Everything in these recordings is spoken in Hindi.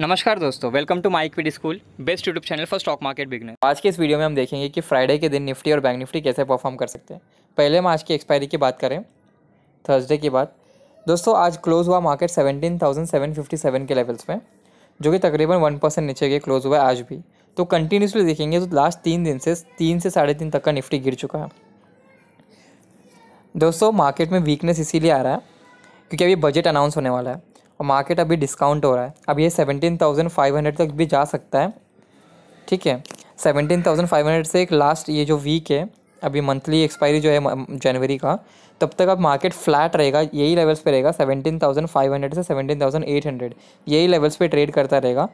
नमस्कार दोस्तों welcome to My Equity School best YouTube channel for stock market beginner आज के इस वीडियो में हम देखेंगे कि फ्राइडे के दिन निफ्टी और बैंक निफ्टी कैसे परफॉर्म कर सकते हैं पहले हम आज की एक्सपायरी की बात करें थर्सडे की बात दोस्तों आज क्लोज हुआ मार्केट 17,757 के लेवल्स में जो कि तकरीबन वन परसेंट नीचे गए क्लोज हुआ है आज भी तो कंटिन्यूसली देखेंगे तो लास्ट तीन दिन से तीन से साढ़े तीन तक का निफ्टी गिर चुका है दोस्तों मार्केट में वीकनेस इसीलिए आ रहा है क्योंकि अभी बजट अनाउंस होने वाला है मार्केट अभी डिस्काउंट हो रहा है अब ये सेवनटीन थाउजेंड फाइव हंड्रेड तक भी जा सकता है ठीक है सेवनटीन थाउजेंड फाइव हंड्रेड से एक लास्ट ये जो वीक है अभी मंथली एक्सपायरी जो है जनवरी का तब तक अब मार्केट फ्लैट रहेगा यही लेवल्स पे रहेगा सेवनटीन थाउजेंड फाइव हंड्रेड से सेवनटीन थाउजेंड एट हंड्रेड यही लेवल्स पे ट्रेड करता रहेगा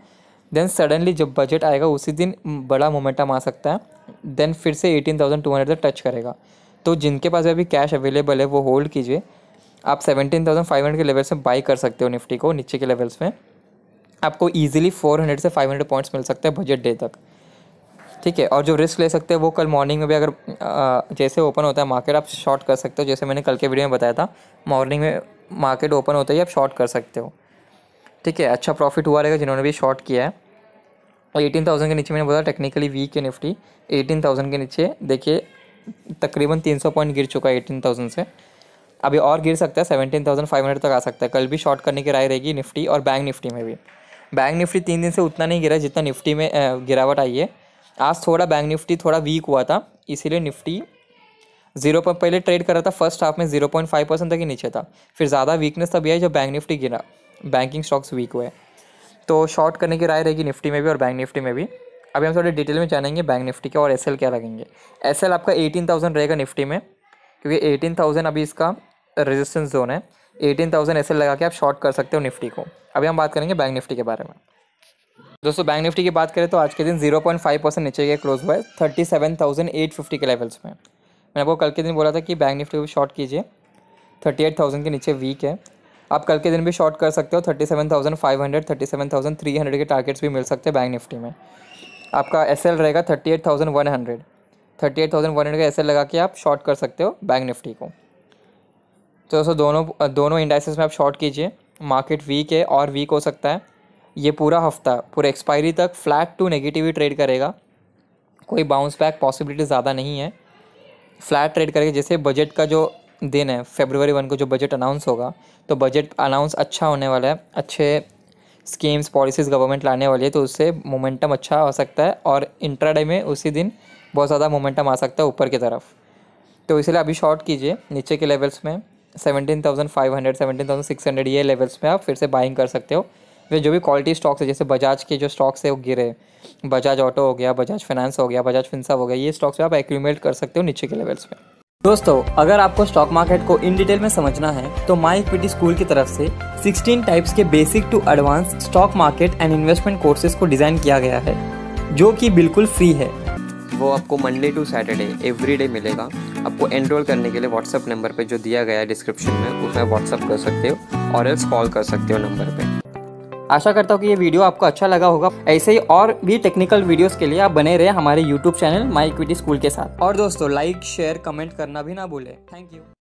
देन सडनली जब बजट आएगा उसी दिन बड़ा मोमेंटम आ सकता है देन फिर से एटीन थाउजेंड टू हंड्रेड तक टच करेगा तो जिनके पास अभी कैश अवेलेबल है वो होल्ड कीजिए आप सेवेंटीन थाउजेंड फाइव हंड्रेड के लेवल से बाई कर सकते हो निफ्टी को नीचे के लेवल्स में आपको ईजिली फोर हंड्रेड से फाइव हंड्रेड पॉइंट्स मिल सकते हैं बजट डे तक ठीक है और जो रिस्क ले सकते हैं वो कल मॉर्निंग में भी अगर जैसे ओपन होता है मार्केट आप शॉर्ट कर सकते हो जैसे मैंने कल के वीडियो में बताया था मॉर्निंग में मार्केट ओपन होता ही आप शॉर्ट कर सकते हो ठीक है अच्छा प्रॉफिट हुआ रहेगा जिन्होंने भी शॉर्ट किया है और एटीन थाउजेंड के नीचे मैंने बोला टेक्निकली वीक है निफ्टी एटीन थाउजेंड के नीचे देखिए तकरीबन तीन सौ पॉइंट गिर चुका है एटीन थाउजेंड से अभी और गिर सकता है सेवेंटीन थाउजेंड फाइव हंड्रेड तक आ सकता है कल भी शॉर्ट करने की राय रहेगी निफ्टी और बैंक निफ्टी में भी बैंक निफ्टी तीन दिन से उतना नहीं गिरा जितना निफ्टी में गिरावट आई है आज थोड़ा बैंक निफ्टी थोड़ा वीक हुआ था इसीलिए निफ्टी जीरो पर पहले ट्रेड कर रहा था फर्स्ट हाफ में जीरो पॉइंट फाइव परसेंट तक ही नीचे था फिर ज़्यादा वीकनेस तभी आई जब बैंक निफ्टी गिरा बैंकिंग स्टॉक्स वीक हुए तो शॉर्ट करने की राय रहेगी निफ्टी में भी और बैंक निफ्टी में भी अभी हम थोड़ी डिटेल में जानेंगे बैंक निफ्टी के और एस क्या लगेंगे एस आपका एटीन थाउजेंड रहेगा निफ्टी में क्योंकि एटीन थाउजेंड अभी इसका रेजिस्टेंस जोन है एटीन थाउजेंड ऐसे लगा के आप शॉर्ट कर सकते हो निफ्टी को अभी हम बात करेंगे बैंक निफ्टी के बारे में दोस्तों बैंक निफ्टी की बात करें तो आज के दिन जीरो पॉइंट फाइव परसेंट नीचे के क्लोज हुआ है thirty seven thousand eight fifty के लेवल्स में मैंने आपको कल के दिन बोला था कि बैंक निफ्टी को शॉर्ट कीजिए थर्टी एट थाउजेंड के नीचे वीक है आप कल के दिन भी शॉर्ट कर सकते हो thirty seven thousand five hundred thirty seven thousand three hundred के टारगेट्स भी मिल सकते हैं बैंक निफ्टी में आपका एस एल रहेगा thirty eight thousand one hundred thirty eight thousand one hundred का एस एल लगा के आप शॉर्ट कर सकते हो बैंक निफ्टी को तो दोस्तों दोनों दोनों इंडाइसेस में आप शॉर्ट कीजिए मार्केट वीक है और वीक हो सकता है ये पूरा हफ्ता पूरे एक्सपायरी तक फ्लैट टू नेगेटिव ही ट्रेड करेगा कोई बाउंस बैक पॉसिबिलिटी ज़्यादा नहीं है फ्लैट ट्रेड करेगा जैसे बजट का जो दिन है फेबरवरी वन को जो बजट अनाउंस होगा तो बजट अनाउंस अच्छा होने वाला है अच्छे स्कीम्स पॉलिसीज गवर्नमेंट लाने वाली है तो उससे मोमेंटम अच्छा हो सकता है और इंट्राडे में उसी दिन बहुत ज़्यादा मोमेंटम आ सकता है ऊपर की तरफ तो इसलिए अभी शॉर्ट कीजिए नीचे के लेवल्स में seventeen thousand five hundred seventeen thousand six hundred ये लेवल्स में आप फिर से बाइंग कर सकते हो फिर जो भी क्वालिटी स्टॉक्स है जैसे बजाज के जो स्टॉक्स है वो गिरे बजाज ऑटो हो गया बजाज फाइनेंस हो गया बजाज फिंसा हो गया ये स्टॉक्स में आप एक्यूमेट कर सकते हो नीचे के लेवल्स में दोस्तों अगर आपको स्टॉक मार्केट को इन डिटेल में समझना है तो माई इक्विटी स्कूल की तरफ से 16 टाइप्स के basic to advance stock market and investment courses को डिजाइन किया गया है जो कि बिल्कुल फ्री है वो आपको मंडे टू सैटरडे एवरी मिलेगा आपको एनरोल करने के लिए व्हाट्सअप नंबर पर जो दिया गया है डिस्क्रिप्शन में उसमें व्हाट्सअप कर सकते हो और एल्स कॉल कर सकते हो नंबर पर आशा करता हूँ कि ये वीडियो आपको अच्छा लगा होगा ऐसे ही और भी टेक्निकल वीडियोस के लिए आप बने रहे हमारे YouTube channel My Equity School के साथ और दोस्तों लाइक शेयर कमेंट करना भी ना भूलें थैंक यू